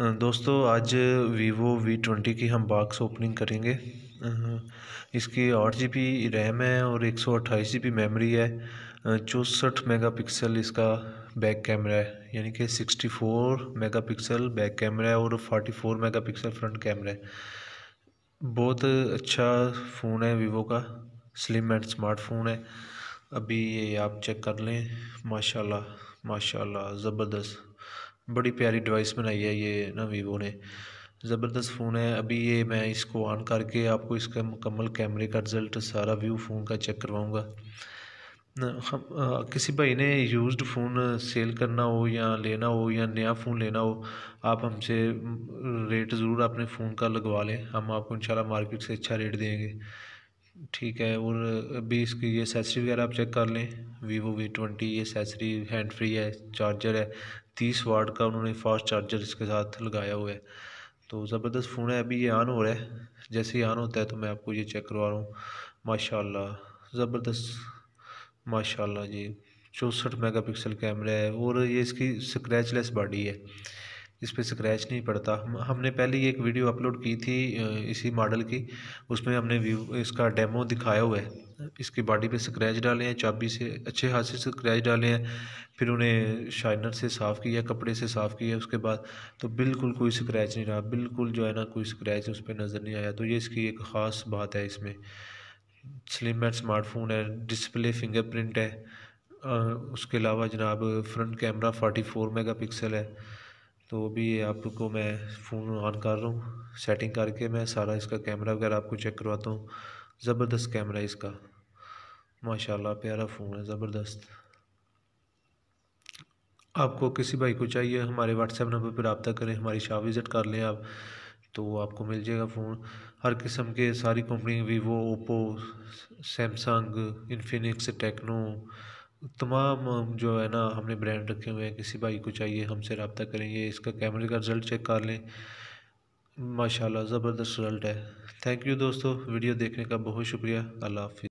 दोस्तों आज Vivo V twenty की हम बॉक्स ओपनिंग करेंगे इसकी आठ जी बी रैम है और एक सौ अट्ठाईस जी बी मेमरी है चौंसठ मेगा पिक्सल इसका बैक कैमरा है यानी कि sixty four megapixel back camera है और forty four megapixel front camera है बहुत अच्छा फ़ोन है वीवो का स्लिम एंड स्मार्टफोन है अभी ये आप चेक कर लें माशाल्लाह माशाल्लाह ज़बरदस्त बड़ी प्यारी डिवाइस बनाई है ये ना वीवो ने ज़बरदस्त फ़ोन है अभी ये मैं इसको ऑन करके आपको इसका मुकम्मल कैमरे का रिज़ल्ट सारा व्यू फ़ोन का चेक करवाऊँगा हम आ, किसी भाई ने यूज्ड फ़ोन सेल करना हो या लेना हो या नया फ़ोन लेना हो आप हमसे रेट ज़रूर अपने फ़ोन का लगवा लें हम आपको इंशाल्लाह मार्केट से अच्छा रेट देंगे ठीक है और अभी इसकी ये एसेसरी वगैरह आप चेक कर लें Vivo V twenty accessory hand free है चार्जर है तीस वाट का उन्होंने फास्ट चार्जर इसके साथ लगाया हुआ है तो ज़बरदस्त फ़ोन है अभी ये ऑन हो रहा है जैसे ही ऑन होता है तो मैं आपको ये चेक करवा रहा हूँ माशा ज़बरदस्त माशाल्लाह जी चौंसठ मेगापिक्सल कैमरा है और ये इसकी स्क्रैचलेस बॉडी है इस पर स्क्रैच नहीं पड़ता हम हमने पहले ही एक वीडियो अपलोड की थी इसी मॉडल की उसमें हमने व्यू इसका डेमो दिखाया हुआ है इसकी बॉडी पे स्क्रैच डाले हैं चाबी से अच्छे हाथ से स्क्रैच डाले हैं फिर उन्हें शाइनर से साफ़ किया कपड़े से साफ़ किया उसके बाद तो बिल्कुल कोई स्क्रैच नहीं रहा बिल्कुल जो है ना कोई स्क्रैच उस पर नज़र नहीं आया तो ये इसकी एक ख़ास बात है इसमें स्लिम एंड स्मार्टफोन है डिस्प्ले फिंगरप्रिंट है उसके अलावा जनाब फ्रंट कैमरा मेगा पिक्सल है तो भी आपको मैं फ़ोन ऑन कर रहा हूँ सेटिंग करके मैं सारा इसका कैमरा वगैरह आपको चेक करवाता हूँ ज़बरदस्त कैमरा इसका माशाल्लाह प्यारा फ़ोन है ज़बरदस्त आपको किसी भाई को चाहिए हमारे व्हाट्सएप नंबर पर रबता करें हमारी शॉप विज़िट कर लें आप तो आपको मिल जाएगा फ़ोन हर किस्म के सारी company Vivo Oppo Samsung Infinix Tecno तमाम जो है ना हमने ब्रांड रखे हुए हैं किसी भाई को चाहिए हमसे रबता करेंगे इसका कैमरे का रिज़ल्ट चेक कर लें माशाल्लाह ज़बरदस्त रिज़ल्ट है थैंक यू दोस्तों वीडियो देखने का बहुत शुक्रिया अल्लाह हाफि